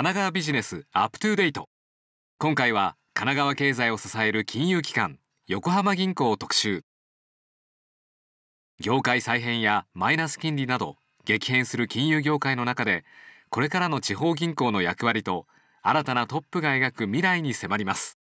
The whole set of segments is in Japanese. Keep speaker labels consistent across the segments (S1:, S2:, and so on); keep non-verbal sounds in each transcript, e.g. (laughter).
S1: 神奈川ビジネスアップトゥデイト今回は神奈川経済を支える金融機関横浜銀行を特集業界再編やマイナス金利など激変する金融業界の中でこれからの地方銀行の役割と新たなトップが描く未来に迫ります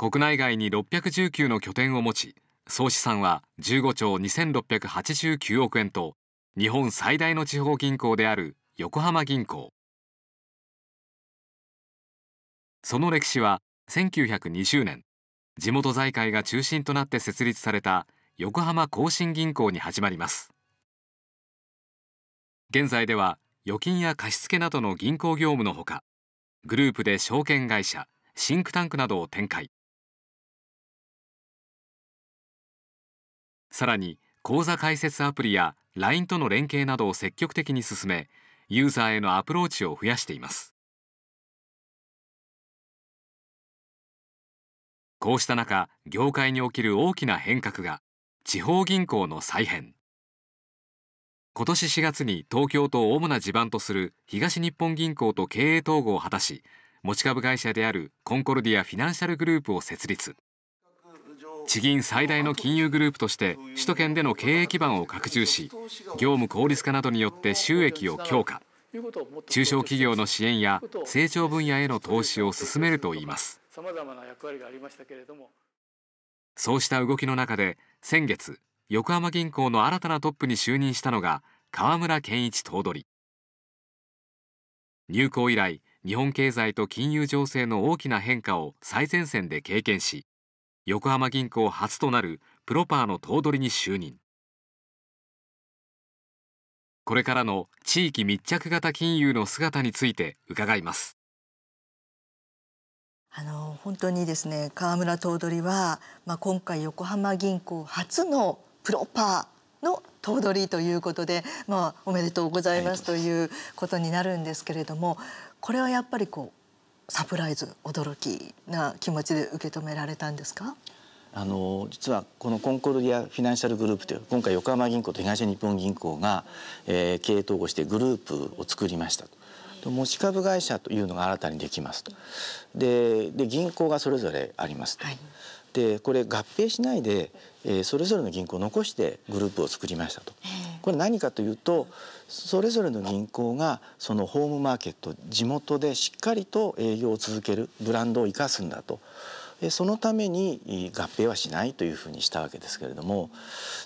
S1: 国内外に619の拠点を持ち総資産は15兆2689億円と日本最大の地方銀行である横浜銀行その歴史は1920年地元財界が中心となって設立された横浜更新銀行に始まります現在では預金や貸付などの銀行業務のほかグループで証券会社シンクタンクなどを展開さらに口座開設アプリや LINE との連携などを積極的に進めユーザーへのアプローチを増やしていますこうした中業界に起きる大きな変革が地方銀行の再編今年4月に東京と主な地盤とする東日本銀行と経営統合を果たし持ち株会社であるコンコルディア・フィナンシャルグループを設立地銀最大の金融グループとして首都圏での経営基盤を拡充し業務効率化などによって収益を強化中小企業の支援や成長分野への投資を進めるといいますそうした動きの中で先月横浜銀行の新たなトップに就任したのが河村健一頭取入行以来日本経済と金融情勢の大きな変化を最前線で経験し横浜銀行初となるプロパーの頭取に就任これからの地域密着型金融の姿について伺います
S2: あの本当にですね河村頭取は、まあ、今回横浜銀行初のプロパーの頭取ということで、まあ、おめでとうございますということになるんですけれどもこれはやっぱりこうサプライズ驚きな気持ちで受け止められたんですか
S3: あの実はこのコンコルディア・フィナンシャルグループという今回横浜銀行と東日本銀行が、えー、経営統合してグループを作りましたと持ち株会社というのが新たにできますとでで銀行がそれぞれありますと、はいでこれ合併しないで、えー、それぞれの銀行を残してグループを作りましたと。これ何かというとそれぞれの銀行がそのホームマーケット地元でしっかりと営業を続けるブランドを生かすんだと。そのために合併はしないというふうにしたわけですけれども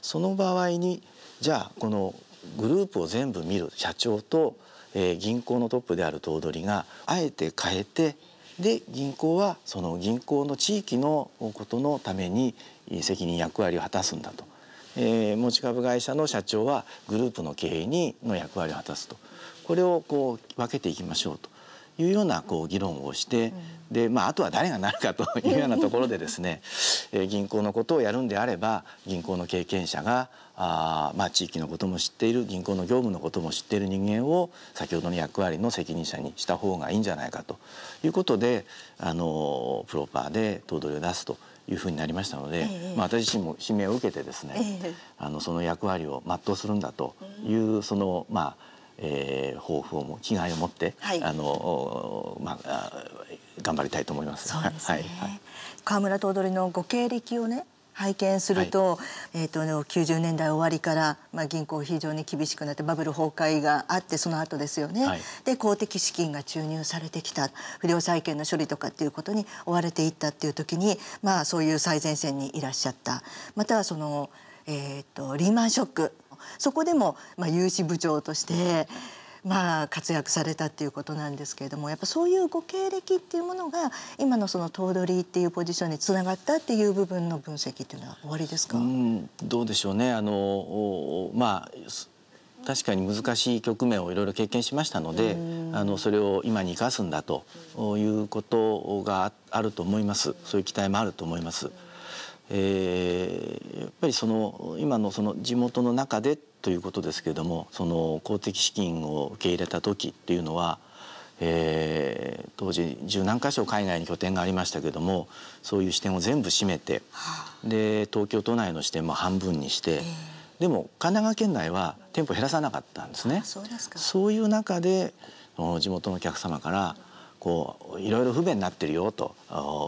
S3: その場合にじゃあこのグループを全部見る社長と、え銀行のトップである頭取があえて変えてで銀行はその銀行の地域のことのために責任役割を果たすんだと、えー、持ち株会社の社長はグループの経営にの役割を果たすとこれをこう分けていきましょうというようなこう議論をして、でまあ、あとは誰がなるかと (laughs) いうようなところでですね、えー、銀行のことをやるんであれば銀行の経験者があ、まあ、地域のことも知っている銀行の業務のことも知っている人間を先ほどの役割の責任者にした方がいいんじゃないかということであのプロパーで頭取を出すというふうになりましたので、えまあ、私自身も指名を受けてですね、え、あのその役割を全うするんだという、そのまあえー、抱負をも気概を持って、はい、あのまあ頑張りたいと思います。そうですね。はい、
S2: 川村頭取のご経歴をね拝見すると、はい、えっ、ー、と、ね、90年代終わりから、まあ、銀行非常に厳しくなってバブル崩壊があってその後ですよね、はい、で公的資金が注入されてきた不良債権の処理とかっていうことに追われていったっていう時に、まあ、そういう最前線にいらっしゃったまたはその、えーとリーマンショックそこでも、まあ、有志部長として。まあ、活躍されたっていうことなんですけれどもやっぱそういうご経歴っていうものが今のその頭取っていうポジションにつながったっていう部分の分析っていうのは
S3: 終わりですか、うん、どうでしょうねあの、まあ、確かに難しい局面をいろいろ経験しましたのであのそれを今に生かすんだということがあると思いますそういう期待もあると思います。えー、やっぱりその今のその地元の中でということですけれどもその公的資金を受け入れた時っていうのは、えー、当時十何箇所海外に拠点がありましたけれどもそういう支店を全部閉めて、で東京都内の支店も半分にして。えーでも神奈川県内は店舗減らさなかったんですね。そうすそういう中で地元のお客様からこういろいろ不便になってるよと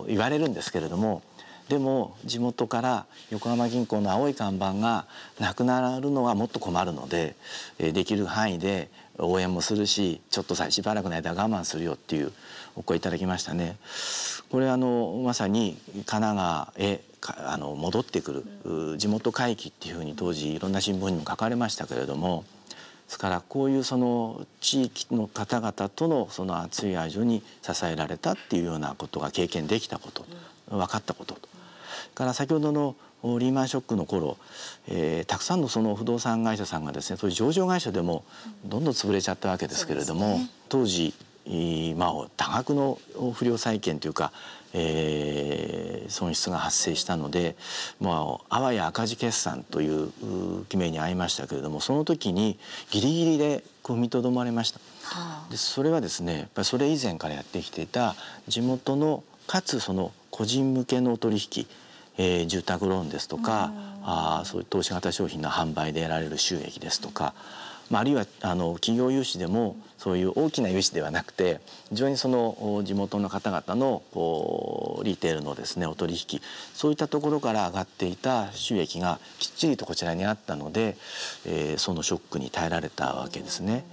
S3: 言われるんですけれどもでも地元から横浜銀行の青い看板がなくなるのはもっと困るのでできる範囲で応援もするしちょっとさしばらくの間我慢するよっていうお声いただきましたね。これあのまさに神奈川へあの戻ってくる地元回帰っていうふうに当時いろんな新聞にも書かれましたけれどもですからこういうその地域の方々とのその熱い愛情に支えられたっていうようなことが経験できたこと分かったこととから先ほどのリーマンショックの頃、えー、たくさんのその不動産会社さんがですねそういう上場会社でもどんどん潰れちゃったわけですけれども、ね、当時、まあ、多額の不良債権というか、えー、損失が発生したので、まあ、あわや赤字決算という決めに遭いましたけれどもその時にギリギリでこう見とどまれました。でそれはですねやっぱそれ以前からやってきてた地元のかつその個人向けの取引えー、住宅ローンですとか、あそういう投資型商品の販売で得られる収益ですとか、まあ、あるいはあの企業融資でもそういう大きな融資ではなくて非常にその地元の方々のこうリテールのですねお取引そういったところから上がっていた収益がきっちりとこちらにあったので、えー、そのショックに耐えられたわけですね。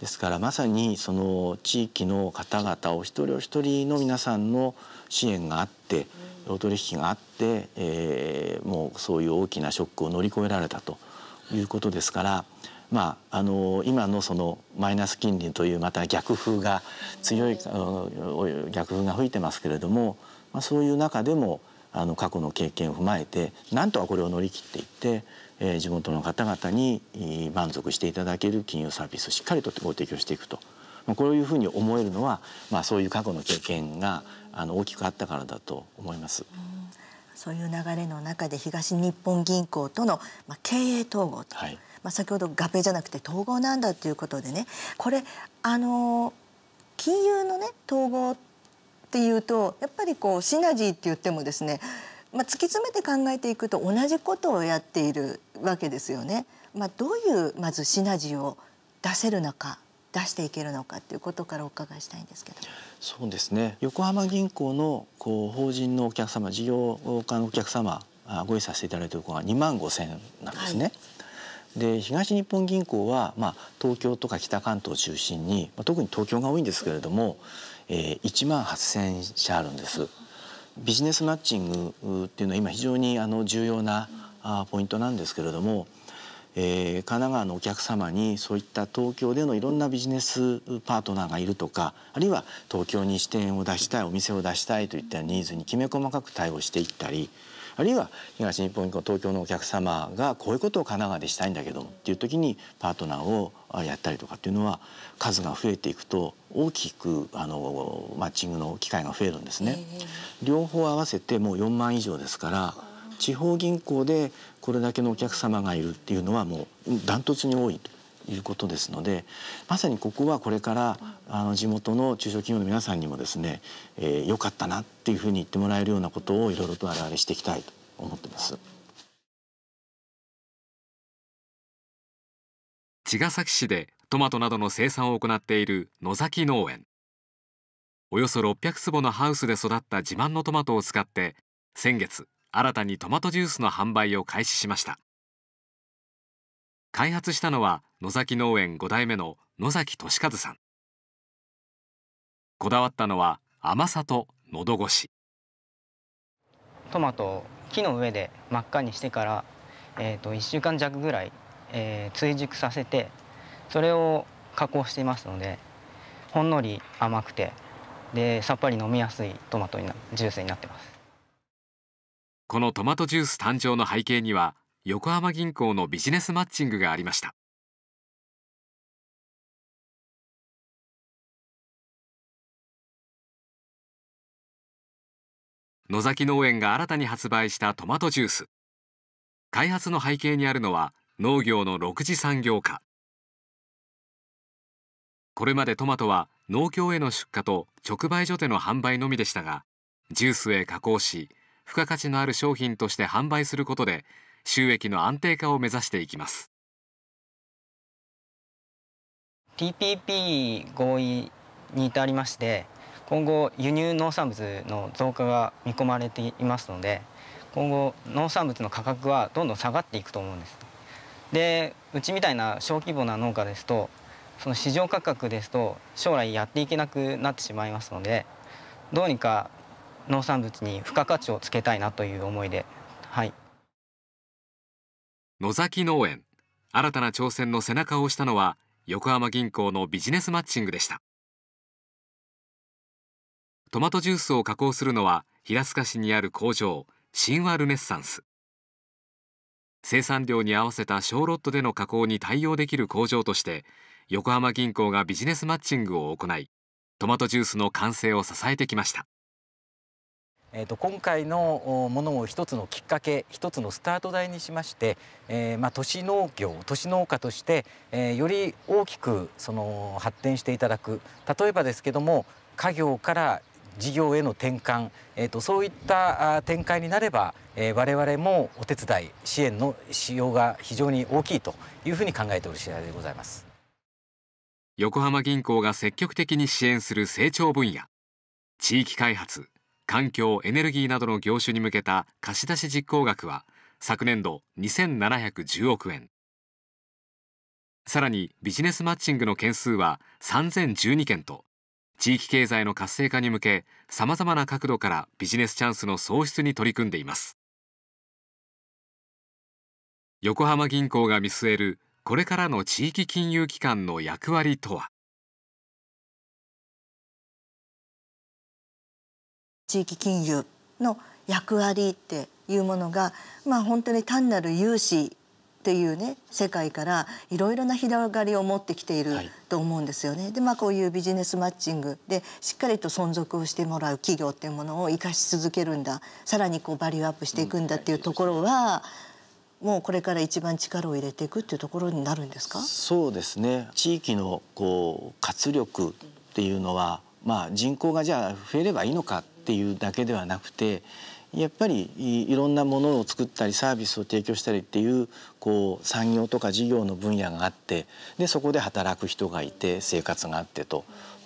S3: ですからまさにその地域の方々お一人お一人の皆さんの支援があって、取引があって、えー、もうそういう大きなショックを乗り越えられたということですから、まあ、あの今のそのマイナス金利というまた逆風が強い逆風が吹いてますけれども、まあ、そういう中でもあの過去の経験を踏まえてなんとかこれを乗り切っていって、えー、地元の方々に満足していただける金融サービスをしっかりとご提供していくとまあ、こういうふうに思えるのは、まあ、そういう過去の経験があの大きくあったからだと思います。
S2: そういう流れの中で東日本銀行との、まあ、経営統合と、はい、まあ、先ほど合併じゃなくて統合なんだということでねこれあの金融のね統合っていうとやっぱりこうシナジーって言ってもですね、まあ、突き詰めて考えていくと同じことをやっているわけですよね。まあ、どういうまずシナジーを出せるのか出していけるのかということからお伺いしたいんですけど
S3: そうですね横浜銀行のこう法人のお客様事業家のお客様ご用意させていただいているのころが2万5千なんですね。はいで東日本銀行は、まあ、東京とか北関東を中心に、まあ、特に東京が多いんですけれども、えー、1万8,000社あるんですビジネスマッチングっていうのは今非常にあの重要なあポイントなんですけれどもえー、神奈川のお客様にそういった東京でのいろんなビジネスパートナーがいるとかあるいは東京に支店を出したいお店を出したいといったニーズにきめ細かく対応していったりあるいは東日本東京のお客様がこういうことを神奈川でしたいんだけどもっていう時にパートナーをやったりとかっていうのは数が増えていくと大きくあのマッチングの機会が増えるんですね。両方合わせてもう4万以上ですから地方銀行でこれだけのお客様がいるっていうのはもうダントツに多いということですのでまさにここはこれからあの地元の中小企業の皆さ
S1: んにもですね、えー、よかったなっていうふうに言ってもらえるようなことをいろいろと我々していきたいと思ってます。茅ヶ崎市でトマトなどの生産を行っている野崎農園およそ600坪のハウスで育った自慢のトマトを使って先月新たにトマトジュースの販売を開始しました開発したのは野崎農園5代目の野崎俊和さんこだわったのは甘さと喉越しトマトを木の
S3: 上で真っ赤にしてから、えー、と1週間弱ぐらい、えー、追熟させてそれを加工していますのでほんのり甘くてでさっぱり飲みやすいトマトになジュースになってます
S1: このトマトジュース誕生の背景には横浜銀行のビジネスマッチングがありました野崎農園が新たに発売したトマトジュース開発の背景にあるのは農業の六次産業化これまでトマトは農協への出荷と直売所での販売のみでしたがジュースへ加工し付加価値のある商品として販売することで収益の安定化を目指していきます TPP 合意に至りまして
S3: 今後輸入農産物の増加が見込まれていますので今後農産物の価格はどんどん下がっていくと思うんです。でうちみたいな小規模な農家ですとその市場価格ですと将来やっていけなくなってしまいますのでどうにか農産物に付加価値をつけたいなという思いで、
S1: はい、野崎農園新たな挑戦の背中を押したのは横浜銀行のビジネスマッチングでしたトマトジュースを加工するのは平塚市にある工場神話ルネッサンス生産量に合わせた小ロットでの加工に対応できる工場として横浜銀行がビジネスマッチングを行いトマトジュースの完成を支えてきました
S3: えーと、今回のものを一つのきっかけ一つのスタート台にしまして、えー、まあ、都市農業都市農家として、えー、より大きくその発展していただく例えばですけども家業から事業への転換、えーと、とそういった展開になれば、えー、我々もお手伝い支援の使用が非常に大きいというふうに考えておる次第で
S1: ございます横浜銀行が積極的に支援する成長分野地域開発環境エネルギーなどの業種に向けた貸出実行額は昨年度2710億円さらにビジネスマッチングの件数は3012件と地域経済の活性化に向けさまざまな角度からビジネスチャンスの創出に取り組んでいます横浜銀行が見据えるこれからの地域金融機関の役割とは
S2: 地域金融の役割っていうものが、まあ、本当に単なる融資っていうね世界からいろいろな広がりを持ってきていると思うんですよね。はい、でまあこういうビジネスマッチングでしっかりと存続をしてもらう企業っていうものを生かし続けるんださらにこうバリューアップしていくんだっていうところは。もうこれから一番力を入れていくっていうところになるんですか。そ
S3: うですね。地域のこう活力っていうのは、まあ人口がじゃあ増えればいいのかっていうだけではなくてやっぱりいろんなものを作ったりサービスを提供したりっていうこう産業とか事業の分野があってでそこで働く人がいて生活があってと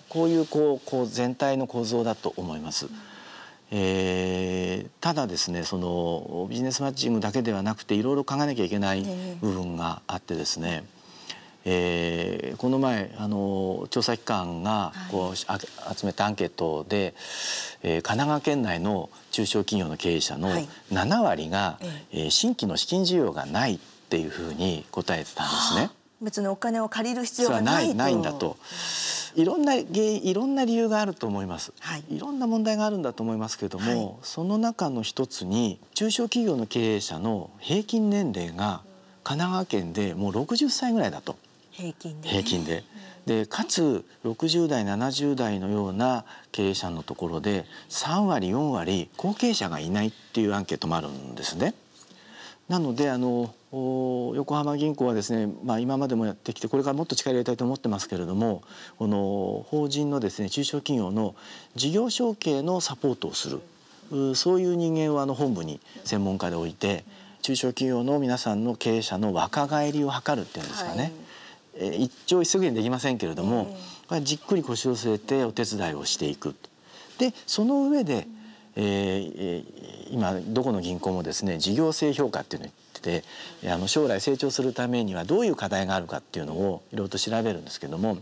S3: こういうこうこう全体の構造だと思います。えー、ただですねそのビジネスマッチングだけではなくていろいろ考えなきゃいけない部分があってですね、えー、この前あの調査機関がこう、はい、集めたアンケートで、えー、神奈川県内の中小企業の経営者の7割が、はい、えー、新規の資金需要がないっていうふうに答えてたんですね。
S2: 別にお金を借りる必要がないないんだと。
S3: いろんな原因いろんな理由があると思います、はい、いろんな問題があるんだと思いますけれども、はい、その中の一つに中小企業の経営者の平均年齢が神奈川県でもう60歳ぐらいだと
S2: 平均で。平均
S3: ででかつ60代70代のような経営者のところで3割4割後継者がいないっていうアンケートもあるんですね。なのであの横浜銀行はですね、まあ、今までもやってきてこれからもっと力入れたいと思ってますけれどもこの法人のですね中小企業の事業承継のサポートをするそういう人間をあの本部に専門家で置いて中小企業の皆さんの経営者の若返りを図るっていうんですかね。はい一朝一夕にできませんけれども、じっくり腰を据えてお手伝いをしていくと。でその上で、えー、今どこの銀行もですね事業性評価っていうのを言っててあの将来成長するためにはどういう課題があるかっていうのをいろいろと調べるんですけども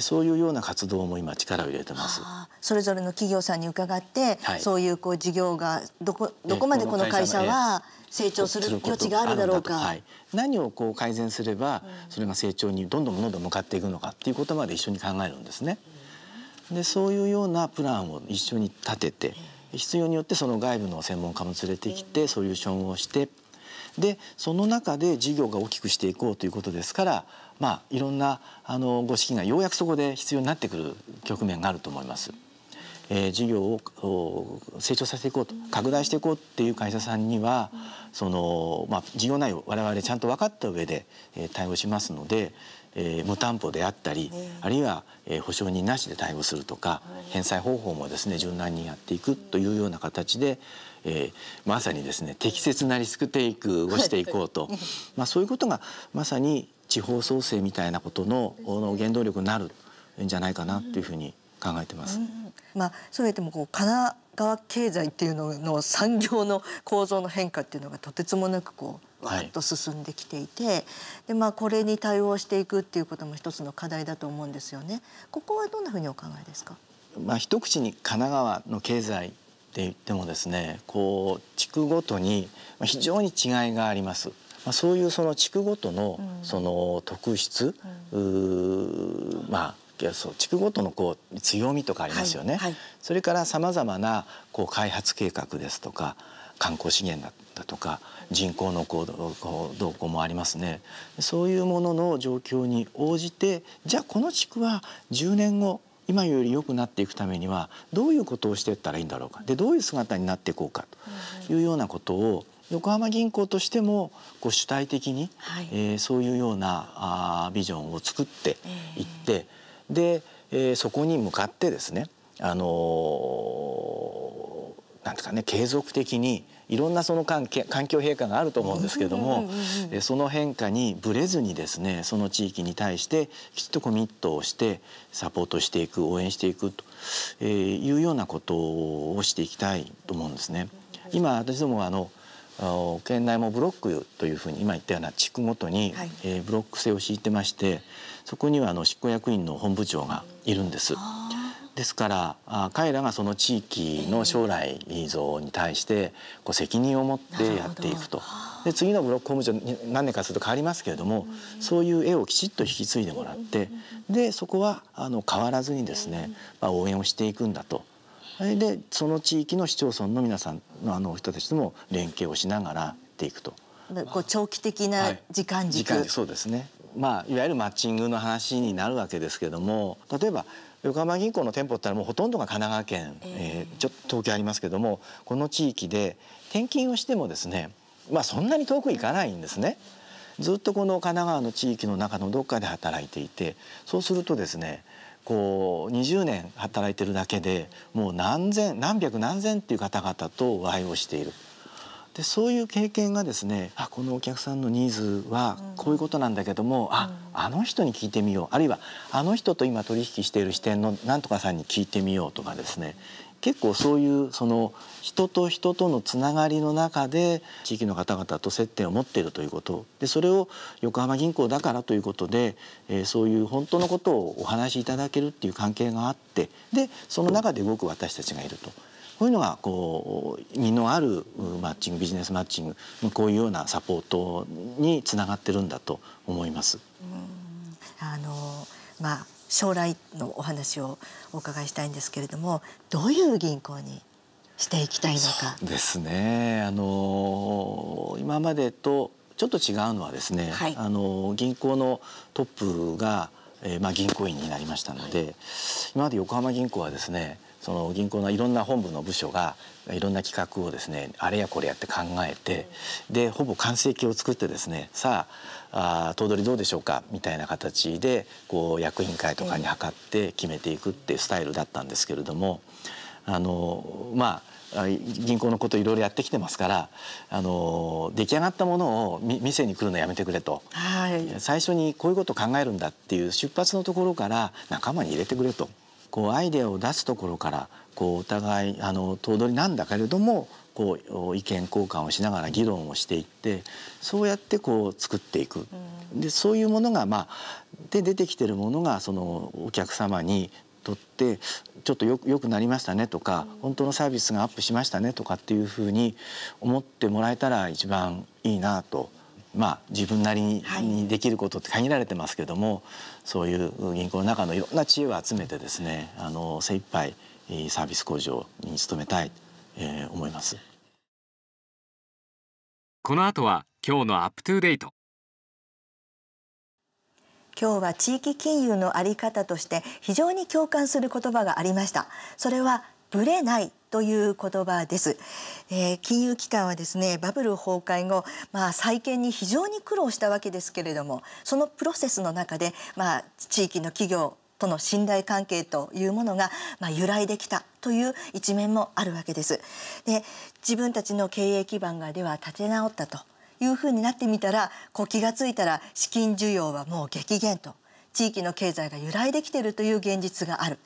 S3: そういうような活動も今力を入れてます。
S2: それぞれの企業さんに伺って、はい、そういうこう事業がどこどこまでこの会社は成長する余地があるだろうか。はい、
S3: 何をこう改善すれば、それが成長にどんどんどんどん向かっていくのかっていうことまで一緒に考えるんですね。でそういうようなプランを一緒に立てて必要によってその外部の専門家も連れてきてソリューションをしてでその中で事業が大きくしていこうということですからまあ、いろんなあのご資金がようやくそこで必要になってくる局面があると思います。えー、事業を成長させていこうと拡大していこうっていう会社さんにはその、まあ、事業内容我々ちゃんと分かった上で、え対応しますので、え無担保であったり、あるいは、え保証人なしで対応するとか返済方法もですね柔軟にやっていくというような形で、えまさにですね適切なリスクテイクをしていこうと、まあ、そういうことがまさに地方創生みたいなことの原動力になるんじゃないかなというふうに考えてます。うん、
S2: まあ、そうやってもこう神奈川経済っていうのの産業の構造の変化っていうのがとてつもなくこうわっと進んできていて、はい、でまあ、これに対応していくっていうことも一つの課題だと思うんですよね。ここはどんなふうにお考えですか、
S3: まあ、一口に神奈川の経済って言ってもですねこう地区ごとに非常に違いがあります。あ、そういうその地区ごとのその特質、まあそう地区ごとのこう強みとかありますよね、はいはい、それからさまざまなこう開発計画ですとか観光資源だったとか人口のこう動向もありますねそういうものの状況に応じてじゃあこの地区は10年後今より良くなっていくためにはどういうことをしていったらいいんだろうかでどういう姿になっていこうかというようなことを横浜銀行としてもこう主体的に、はい、えー、そういうようなあビジョンを作っていって、えー、で、えー、そこに向かってですね、あのー、なんでかね継続的にいろんなその環境変化があると思うんですけどもうん、その変化にぶれずにですねその地域に対してきちっとコミットをしてサポートしていく応援していくというようなことをしていきたいと思うんですね。今私どもあのあの県内もブロックというふうに今言ったような地区ごとに、はえブロック制を敷いてましてそこにはあの執行役員の本部長がいるんです。ですからあ彼らがその地域の将来像に対してこう責任を持ってやっていくと。で次のブロック本部長に何年かすると変わりますけれども、そういう絵をきちっと引き継いでもらって、でそこはあの変わらずにですね、まあ、応援をしていくんだとそれでその地域の市町村の皆さんのあの人たちとも連携をしながらっていくと。
S2: こう長期的な時間軸、はい、そうですね、まあ、いわゆるマ
S3: ッチングの話になるわけですけども例えば横浜銀行の店舗ってのはもうほとんどが神奈川県、えー、えー、ちょっと東京ありますけどもこの地域で転勤をしてもですね、まあ、そんなに遠く行かないんですね。ずっとこの神奈川の地域の中のどっかで働いていてそうするとですねこう20年働いてるだけでもう何千何百何千っていう方々とお会いをしている。でそういう経験がですねあこのお客さんのニーズはこういうことなんだけども、うん、ああの人に聞いてみようあるいはあの人と今取引している支店のなんとかさんに聞いてみようとかですね結構そういうその人と人とのつながりの中で地域の方々と接点を持っているということでそれを横浜銀行だからということで、えそういう本当のことをお話しいただけるっていう関係があってでその中で動く私たちがいると。こういうのがこう実のあるマッチングビジネスマッチングこういうようなサポートにつながってるんだと思います。
S2: あのまあ将来のお話をお伺いしたいんですけれどもどういう銀行にしていきたいのか。
S3: ですね、あの今までとちょっと違うのはですね、はい、あの銀行のトップが、えー、まあ、銀行員になりましたので、はい、今まで横浜銀行はですねその銀行のいろんな本部の部署がいろんな企画をですねあれやこれやって考えてでほぼ完成形を作ってですねさああ頭取どうでしょうかみたいな形でこう役員会とかに諮って決めていくっていうスタイルだったんですけれどもあのまあ銀行のこといろいろやってきてますからあの出来上がったものを店に来るのやめてくれと、はい、最初にこういうことを考えるんだっていう出発のところから仲間に入れてくれと。こうアイデアを出すところからこうお互いあの頭取なんだけれどもこう意見交換をしながら議論をしていってそうやってこう作っていく。でそういうものがまあで出てきてるものがそのお客様にとってちょっとよくなりましたねとか、本当のサービスがアップしましたねとかっていうふうに思ってもらえたら一番いいなと。まあ、自分なりにできることって限られてますけども、はい、そういう銀行の中のいろんな知恵を集めてですねあの精一杯
S1: サービス向上に努めたい、えー、思いますこの後は今日のアップトゥデイト
S2: 今日は地域金融のあり方として非常に共感する言葉がありましたそれはブレないという言葉です、えー、金融機関はですねバブル崩壊後、まあ、再建に非常に苦労したわけですけれどもそのプロセスの中で、まあ、地域の企業との信頼関係というものが、まあ、由来できたという一面もあるわけです。で自分たちの経営基盤がでは立て直ったというふうになってみたらこう気が付いたら資金需要はもう激減と地域の経済が揺らいできているという現実がある。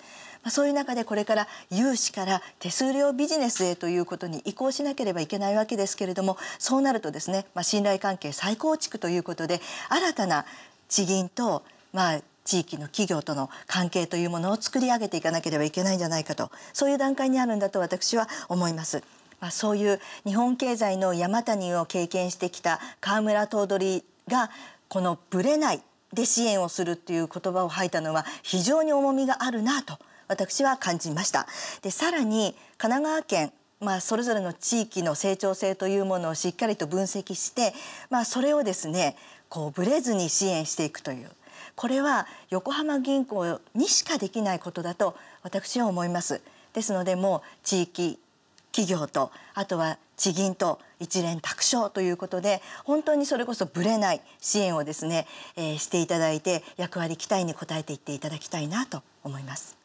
S2: そういう中でこれから融資から手数料ビジネスへということに移行しなければいけないわけですけれどもそうなるとですね、まあ、信頼関係再構築ということで新たな地銀と、まあ、地域の企業との関係というものを作り上げていかなければいけないんじゃないかとそういう段階にあるんだと私は思います。まあ、そういう日本経済の山谷を経験してきた河村頭取がこの「ぶれない」で支援をするっていう言葉を吐いたのは非常に重みがあるなと私は感じましたでさらに神奈川県まあ、それぞれの地域の成長性というものをしっかりと分析して、まあ、それをですねこうブレずに支援していくというこれは横浜銀行にしかできないことだと私は思います。ですのでもう地域企業とあとは地銀と一連托生ということで本当にそれこそぶれない支援をですね、えー、していただいて役割期待に応えていっていただきたいなと思います。